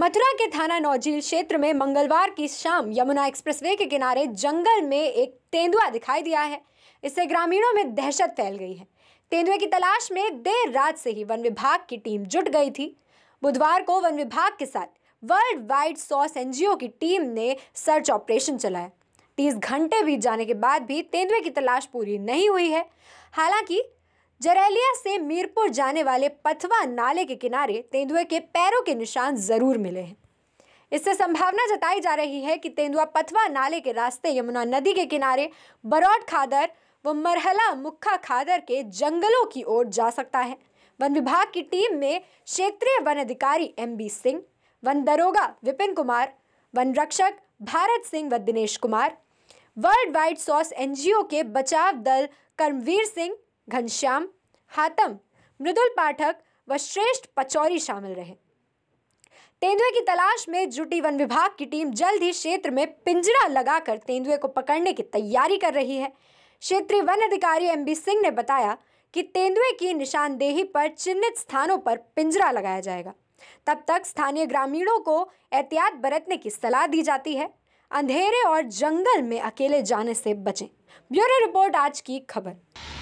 मथुरा के थाना नौजील क्षेत्र में मंगलवार की शाम यमुना एक्सप्रेसवे के किनारे जंगल में एक तेंदुआ दिखाई दिया है इससे ग्रामीणों में दहशत फैल गई है तेंदुए की तलाश में देर रात से ही वन विभाग की टीम जुट गई थी बुधवार को वन विभाग के साथ वर्ल्ड वाइड सॉस एनजीओ की टीम ने सर्च ऑपरेशन चलाया तीस घंटे बीत जाने के बाद भी तेंदुए की तलाश पूरी नहीं हुई है हालांकि जरैलिया से मीरपुर जाने वाले पथवा नाले के किनारे तेंदुए के पैरों के निशान जरूर मिले हैं इससे संभावना जताई जा रही है कि तेंदुआ पथवा नाले के रास्ते यमुना नदी के किनारे बरौट खादर व मरहला मुक्खा खादर के जंगलों की ओर जा सकता है वन विभाग की टीम में क्षेत्रीय वन अधिकारी एम बी सिंह वन दरोगा विपिन कुमार वन रक्षक भारत सिंह व दिनेश कुमार वर्ल्ड वाइड सॉस एनजीओ के बचाव दल कर्मवीर सिंह घनश्याम हातम मृदुल पाठक व श्रेष्ठ पचौरी शामिल रहे तेंदुए की तलाश में जुटी वन विभाग की टीम जल्द ही क्षेत्र में पिंजरा लगाकर तेंदुए को पकड़ने की तैयारी कर रही है क्षेत्रीय वन अधिकारी एम बी सिंह ने बताया कि तेंदुए की निशानदेही पर चिन्हित स्थानों पर पिंजरा लगाया जाएगा तब तक स्थानीय ग्रामीणों को एहतियात बरतने की सलाह दी जाती है अंधेरे और जंगल में अकेले जाने से बचें ब्यूरो रिपोर्ट आज की खबर